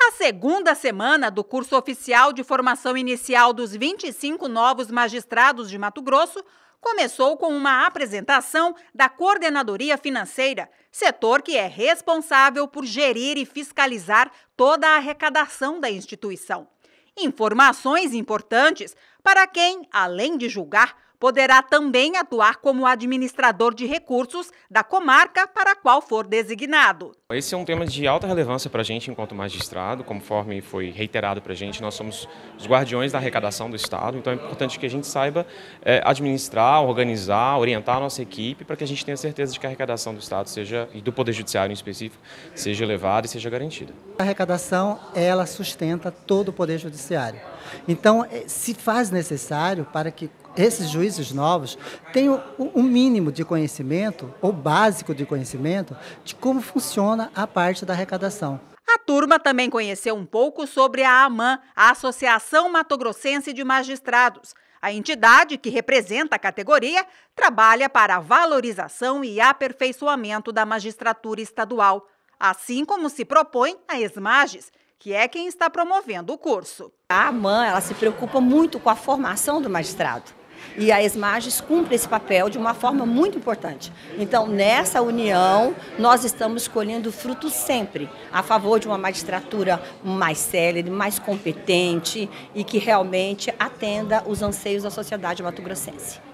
A segunda semana do curso oficial de formação inicial dos 25 novos magistrados de Mato Grosso começou com uma apresentação da Coordenadoria Financeira, setor que é responsável por gerir e fiscalizar toda a arrecadação da instituição. Informações importantes para quem, além de julgar, poderá também atuar como administrador de recursos da comarca para a qual for designado. Esse é um tema de alta relevância para a gente enquanto magistrado, conforme foi reiterado para a gente, nós somos os guardiões da arrecadação do Estado, então é importante que a gente saiba é, administrar, organizar, orientar a nossa equipe para que a gente tenha certeza de que a arrecadação do Estado seja, e do Poder Judiciário em específico, seja elevada e seja garantida. A arrecadação, ela sustenta todo o Poder Judiciário. Então, é, se faz necessário para que esses juízes novos tenham um mínimo de conhecimento, ou básico de conhecimento, de como funciona funciona a parte da arrecadação. A turma também conheceu um pouco sobre a AMAN, a Associação Matogrossense de Magistrados. A entidade que representa a categoria trabalha para a valorização e aperfeiçoamento da magistratura estadual, assim como se propõe a ESMAGES, que é quem está promovendo o curso. A AMAN ela se preocupa muito com a formação do magistrado. E a Esmages cumpre esse papel de uma forma muito importante. Então, nessa união, nós estamos colhendo frutos sempre a favor de uma magistratura mais célere, mais competente e que realmente atenda os anseios da sociedade matogrossense.